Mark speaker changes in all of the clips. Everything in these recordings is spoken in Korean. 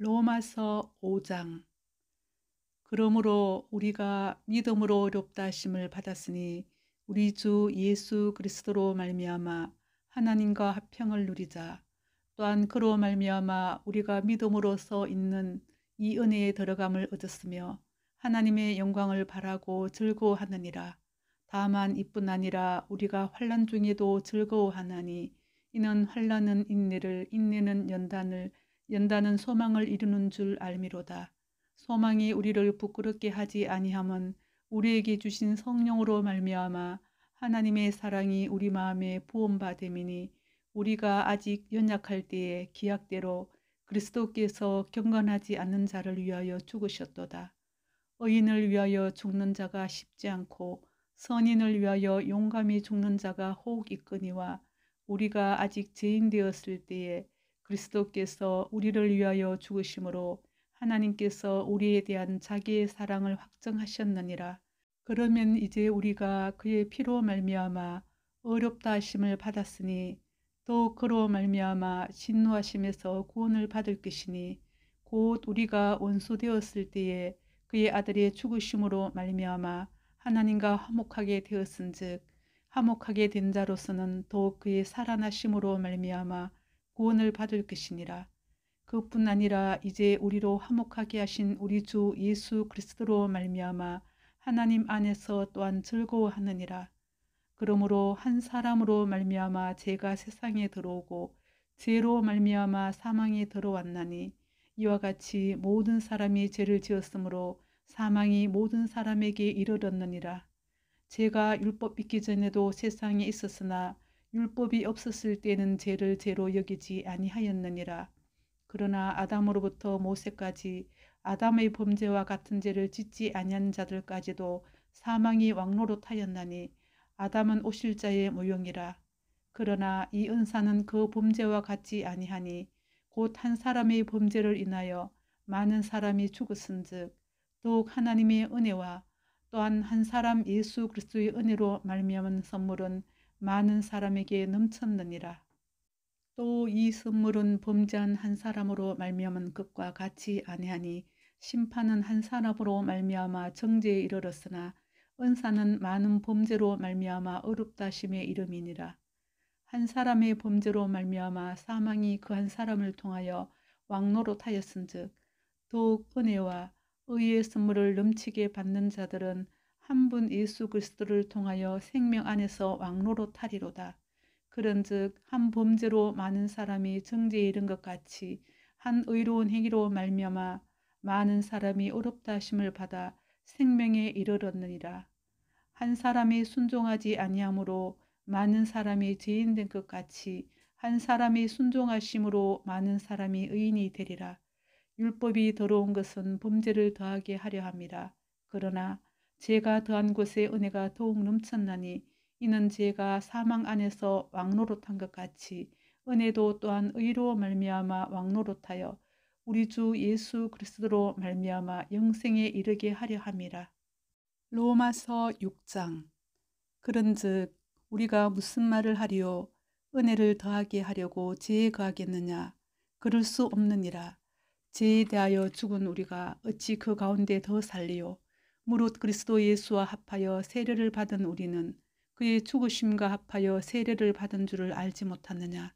Speaker 1: 로마서 5장 그러므로 우리가 믿음으로 어렵다 하심을 받았으니 우리 주 예수 그리스도로 말미암아 하나님과 합평을 누리자 또한 그로 말미암아 우리가 믿음으로서 있는 이 은혜에 들어감을 얻었으며 하나님의 영광을 바라고 즐거워하느니라 다만 이뿐 아니라 우리가 환란 중에도 즐거워하나니 이는 환란은 인내를 인내는 연단을 연단은 소망을 이루는 줄 알미로다. 소망이 우리를 부끄럽게 하지 아니함은 우리에게 주신 성령으로 말미암아 하나님의 사랑이 우리 마음에 보험받음이니 우리가 아직 연약할 때에 기약대로 그리스도께서 경건하지 않는 자를 위하여 죽으셨도다. 의인을 위하여 죽는 자가 쉽지 않고 선인을 위하여 용감히 죽는 자가 혹 있거니와 우리가 아직 죄인 되었을 때에 그리스도께서 우리를 위하여 죽으심으로 하나님께서 우리에 대한 자기의 사랑을 확정하셨느니라. 그러면 이제 우리가 그의 피로 말미암아 어렵다 하심을 받았으니 또 그로 말미암아 진노하심에서 구원을 받을 것이니 곧 우리가 원수 되었을 때에 그의 아들의 죽으심으로 말미암아 하나님과 화목하게 되었은즉 화목하게 된 자로서는 더욱 그의 살아나심으로 말미암아 구원을 받을 것이니라. 그뿐 아니라 이제 우리로 화목하게 하신 우리 주 예수 그리스도로 말미암아 하나님 안에서 또한 즐거워하느니라. 그러므로 한 사람으로 말미암아 죄가 세상에 들어오고 죄로 말미암아 사망에 들어왔나니 이와 같이 모든 사람이 죄를 지었으므로 사망이 모든 사람에게 이르렀느니라. 죄가 율법 있기 전에도 세상에 있었으나 율법이 없었을 때는 죄를 죄로 여기지 아니하였느니라. 그러나 아담으로부터 모세까지 아담의 범죄와 같은 죄를 짓지 아니한 자들까지도 사망이 왕로로타였나니 아담은 오실자의 모형이라. 그러나 이 은사는 그 범죄와 같지 아니하니 곧 한 사람의 범죄를 인하여 많은 사람이 죽었은즉 더욱 하나님의 은혜와 또한 한 사람 예수 그리스도의 은혜로 말미암은 선물은 많은 사람에게 넘쳤느니라. 또 이 선물은 범죄한 한 사람으로 말미암은 것과 같이 아니하니 심판은 한 사람으로 말미암아 정죄에 이르렀으나 은사는 많은 범죄로 말미암아 어렵다 심의 이름이니라. 한 사람의 범죄로 말미암아 사망이 그 한 사람을 통하여 왕로로타였은즉 더욱 은혜와 의의 선물을 넘치게 받는 자들은 한분 예수 그리스도를 통하여 생명 안에서 왕로로 타리로다. 그런즉 한 범죄로 많은 사람이 정죄에 이른 것 같이 한 의로운 행위로 말미암아 많은 사람이 어렵다 하심을 받아 생명에 이르렀느니라. 한 사람이 순종하지 아니하므로 많은 사람이 죄인된 것 같이 한 사람이 순종하심으로 많은 사람이 의인이 되리라. 율법이 더러운 것은 범죄를 더하게 하려 합니다. 그러나 제가 더한 곳에 은혜가 더욱 넘쳤나니 이는 제가 사망 안에서 왕노릇한 것 같이 은혜도 또한 의로 말미암아 왕노릇하여 우리 주 예수 그리스도로 말미암아 영생에 이르게 하려 함이라. 로마서 6장 그런즉 우리가 무슨 말을 하리요 은혜를 더하게 하려고 지혜 가하겠느냐 그럴 수 없느니라 지혜에 대하여 죽은 우리가 어찌 그 가운데 더 살리요 무릇 그리스도 예수와 합하여 세례를 받은 우리는 그의 죽으심과 합하여 세례를 받은 줄을 알지 못하느냐.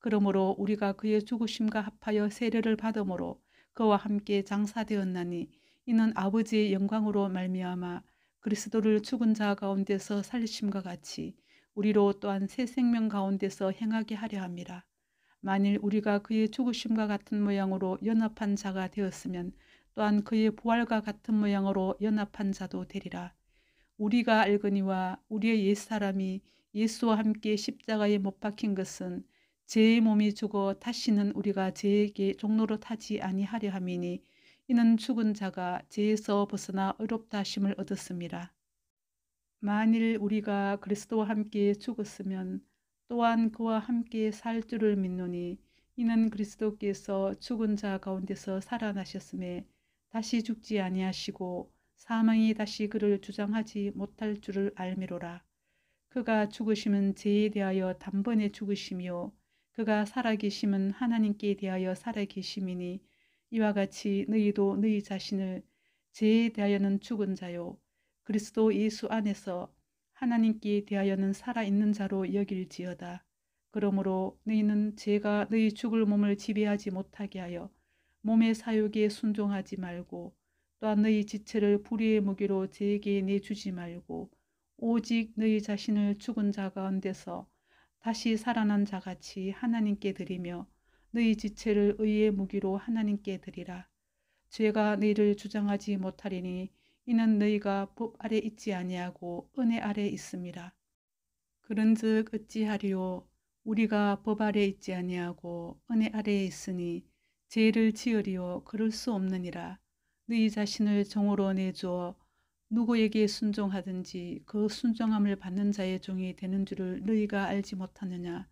Speaker 1: 그러므로 우리가 그의 죽으심과 합하여 세례를 받음으로 그와 함께 장사되었나니 이는 아버지의 영광으로 말미암아 그리스도를 죽은 자 가운데서 살리심과 같이 우리로 또한 새 생명 가운데서 행하게 하려 함이라. 만일 우리가 그의 죽으심과 같은 모양으로 연합한 자가 되었으면 또한 그의 부활과 같은 모양으로 연합한 자도 되리라. 우리가 알거니와 우리의 옛사람이 예수와 함께 십자가에 못 박힌 것은 제의 몸이 죽어 다시는 우리가 제에게 종로로 타지 아니하려 함이니 이는 죽은 자가 제에서 벗어나 의롭다 하심을 얻었습니다. 만일 우리가 그리스도와 함께 죽었으면 또한 그와 함께 살 줄을 믿노니 이는 그리스도께서 죽은 자 가운데서 살아나셨음에 다시 죽지 아니하시고 사망이 다시 그를 주장하지 못할 줄을 알미로라. 그가 죽으심은 죄에 대하여 단번에 죽으시며 그가 살아계심은 하나님께 대하여 살아계심이니 이와 같이 너희도 너희 자신을 죄에 대하여는 죽은 자요 그리스도 예수 안에서 하나님께 대하여는 살아있는 자로 여길지어다. 그러므로 너희는 죄가 너희 죽을 몸을 지배하지 못하게 하여 몸의 사욕에 순종하지 말고 또한 너희 지체를 불의의 무기로 제게 내주지 말고 오직 너희 자신을 죽은 자 가운데서 다시 살아난 자같이 하나님께 드리며 너희 지체를 의의 무기로 하나님께 드리라. 죄가 너희를 주장하지 못하리니 이는 너희가 법 아래 있지 아니하고 은혜 아래 있습니다. 그런즉 어찌하리오 우리가 법 아래 있지 아니하고 은혜 아래에 있으니 죄를 지으리오 그럴 수 없느니라 너희 네 자신을 종으로 내주어 누구에게 순종하든지 그 순종함을 받는 자의 종이 되는 줄을 너희가 알지 못하느냐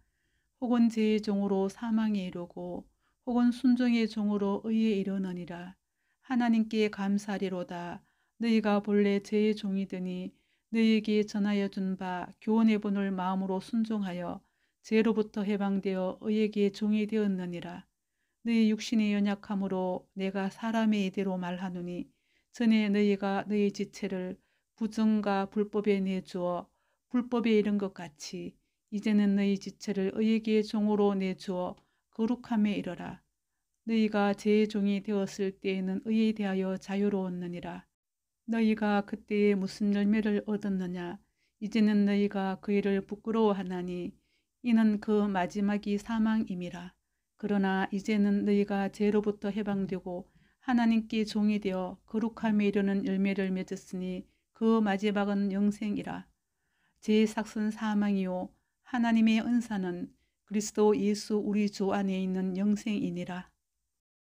Speaker 1: 혹은 죄의 종으로 사망에 이르고 혹은 순종의 종으로 의에 이르느니라 하나님께 감사리로다 하 너희가 본래 죄의 종이되니 너희에게 전하여 준 바교원의분을 마음으로 순종하여 죄로부터 해방되어 의에게 종이 되었느니라 너희 네 육신이 연약함으로 내가 사람의 이대로 말하노니 전에 너희가 너희 지체를 부정과 불법에 내주어 불법에 이른 것 같이 이제는 너희 지체를 의에게 종으로 내주어 거룩함에 이르라. 너희가 제 종이 되었을 때에는 의에 대하여 자유로웠느니라. 너희가 그때에 무슨 열매를 얻었느냐. 이제는 너희가 그 일을 부끄러워하나니 이는 그 마지막이 사망임이라. 그러나 이제는 너희가 죄로부터 해방되고 하나님께 종이 되어 거룩함에 이르는 열매를 맺었으니 그 마지막은 영생이라. 제 삭선 사망이요 하나님의 은사는 그리스도 예수 우리 주 안에 있는 영생이니라.